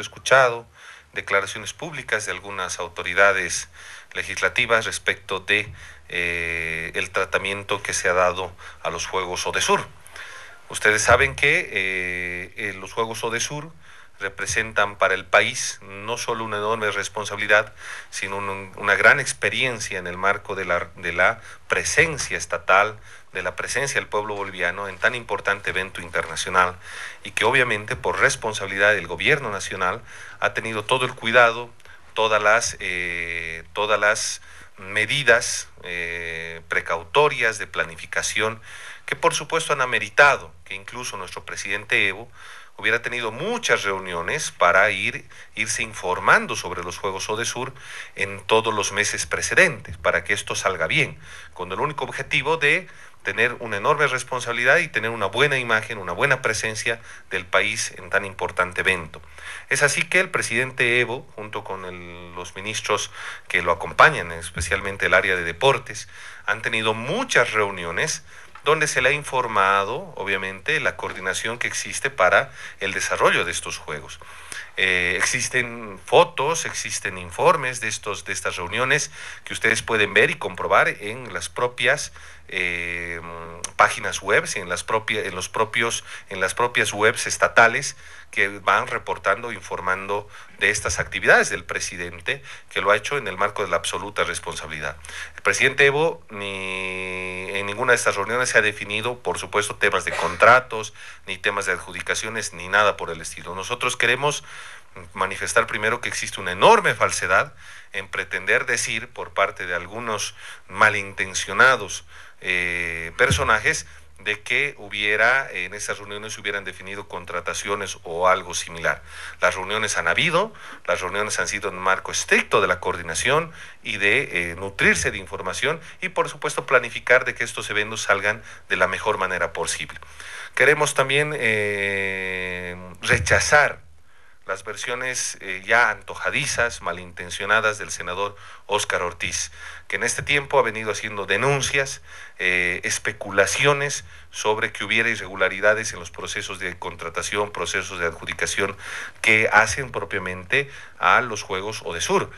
escuchado declaraciones públicas de algunas autoridades legislativas respecto de eh, el tratamiento que se ha dado a los Juegos Odesur. Ustedes saben que eh, los Juegos Odesur representan para el país no solo una enorme responsabilidad, sino una gran experiencia en el marco de la, de la presencia estatal, de la presencia del pueblo boliviano en tan importante evento internacional y que obviamente por responsabilidad del gobierno nacional ha tenido todo el cuidado, todas las, eh, todas las medidas eh, precautorias de planificación que por supuesto han ameritado que incluso nuestro presidente Evo hubiera tenido muchas reuniones para ir, irse informando sobre los Juegos Sur en todos los meses precedentes, para que esto salga bien, con el único objetivo de tener una enorme responsabilidad y tener una buena imagen, una buena presencia del país en tan importante evento. Es así que el presidente Evo, junto con los ministros que lo acompañan, especialmente el área de deportes, han tenido muchas reuniones donde se le ha informado, obviamente, la coordinación que existe para el desarrollo de estos juegos. Eh, existen fotos, existen informes de, estos, de estas reuniones que ustedes pueden ver y comprobar en las propias eh, páginas web, en en, en las propias webs estatales que van reportando, informando de estas actividades del presidente, que lo ha hecho en el marco de la absoluta responsabilidad. El presidente Evo ni en ninguna de estas reuniones se ha definido, por supuesto, temas de contratos, ni temas de adjudicaciones, ni nada por el estilo. Nosotros queremos manifestar primero que existe una enorme falsedad en pretender decir por parte de algunos malintencionados eh, personajes, de que hubiera, en esas reuniones se hubieran definido contrataciones o algo similar. Las reuniones han habido, las reuniones han sido en marco estricto de la coordinación y de eh, nutrirse de información y por supuesto planificar de que estos eventos salgan de la mejor manera posible. Queremos también eh, rechazar las versiones eh, ya antojadizas, malintencionadas del senador Óscar Ortiz, que en este tiempo ha venido haciendo denuncias, eh, especulaciones sobre que hubiera irregularidades en los procesos de contratación, procesos de adjudicación que hacen propiamente a los Juegos Odesur.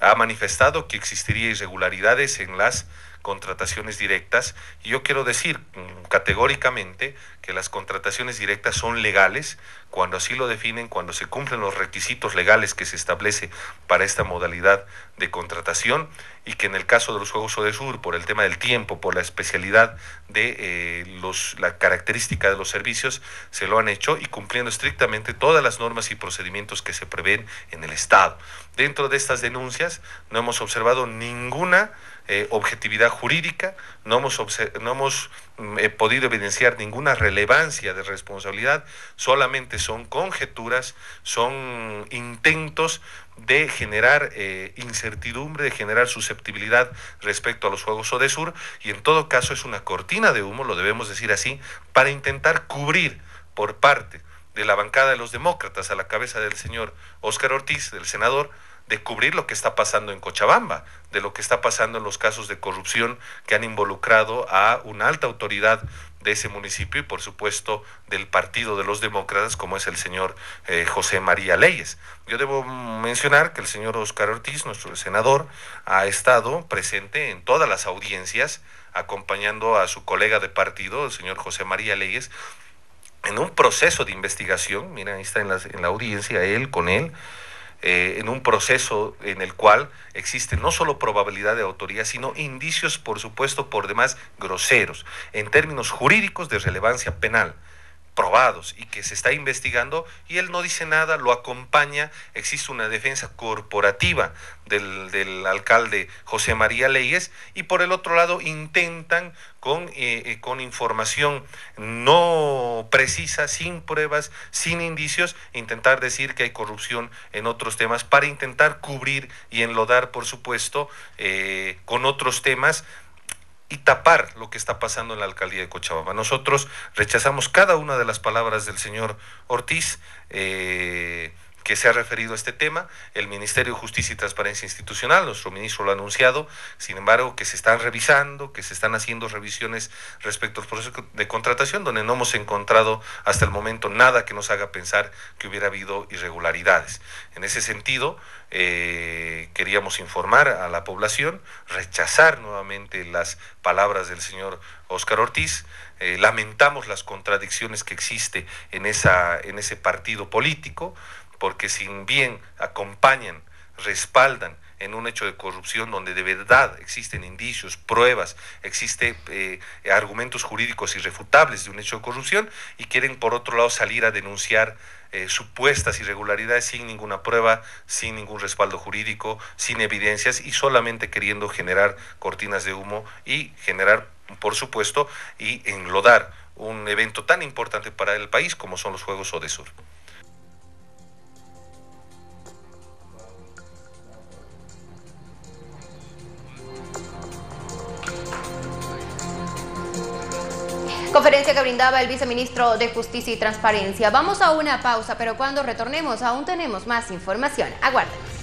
Ha manifestado que existiría irregularidades en las contrataciones directas. Y yo quiero decir mm, categóricamente que las contrataciones directas son legales cuando así lo definen, cuando se cumplen los requisitos legales que se establece para esta modalidad de contratación y que en el caso de los Juegos Sur, por el tema del tiempo, por la especialidad de eh, los, la característica de los servicios, se lo han hecho y cumpliendo estrictamente todas las normas y procedimientos que se prevén en el Estado. Dentro de estas denuncias no hemos observado ninguna eh, objetividad jurídica, no hemos, no hemos mm, eh, podido evidenciar ninguna relevancia de responsabilidad, solamente son conjeturas, son intentos de generar eh, incertidumbre, de generar susceptibilidad respecto a los Juegos Odesur, y en todo caso es una cortina de humo, lo debemos decir así, para intentar cubrir por parte de la bancada de los demócratas a la cabeza del señor Óscar Ortiz, del senador, de cubrir lo que está pasando en Cochabamba, de lo que está pasando en los casos de corrupción que han involucrado a una alta autoridad de ese municipio y por supuesto del Partido de los Demócratas como es el señor eh, José María Leyes. Yo debo mencionar que el señor Oscar Ortiz, nuestro senador, ha estado presente en todas las audiencias acompañando a su colega de partido, el señor José María Leyes, en un proceso de investigación, mira, ahí está en la, en la audiencia él con él, eh, en un proceso en el cual existe no solo probabilidad de autoría, sino indicios, por supuesto, por demás groseros, en términos jurídicos de relevancia penal probados y que se está investigando y él no dice nada, lo acompaña, existe una defensa corporativa del, del alcalde José María Leyes y por el otro lado intentan con, eh, eh, con información no precisa, sin pruebas, sin indicios, intentar decir que hay corrupción en otros temas para intentar cubrir y enlodar, por supuesto, eh, con otros temas tapar lo que está pasando en la alcaldía de Cochabamba. Nosotros rechazamos cada una de las palabras del señor Ortiz. Eh, que se ha referido a este tema, el Ministerio de Justicia y Transparencia Institucional, nuestro ministro lo ha anunciado, sin embargo, que se están revisando, que se están haciendo revisiones respecto al proceso de contratación, donde no hemos encontrado hasta el momento nada que nos haga pensar que hubiera habido irregularidades. En ese sentido, eh, queríamos informar a la población, rechazar nuevamente las palabras del señor Óscar Ortiz, eh, lamentamos las contradicciones que existe en, esa, en ese partido político, porque sin bien acompañan, respaldan en un hecho de corrupción donde de verdad existen indicios, pruebas, existen eh, argumentos jurídicos irrefutables de un hecho de corrupción y quieren por otro lado salir a denunciar eh, supuestas irregularidades sin ninguna prueba, sin ningún respaldo jurídico, sin evidencias y solamente queriendo generar cortinas de humo y generar, por supuesto, y enlodar un evento tan importante para el país como son los Juegos Odesur. Conferencia que brindaba el viceministro de Justicia y Transparencia. Vamos a una pausa, pero cuando retornemos aún tenemos más información. Aguárdenos.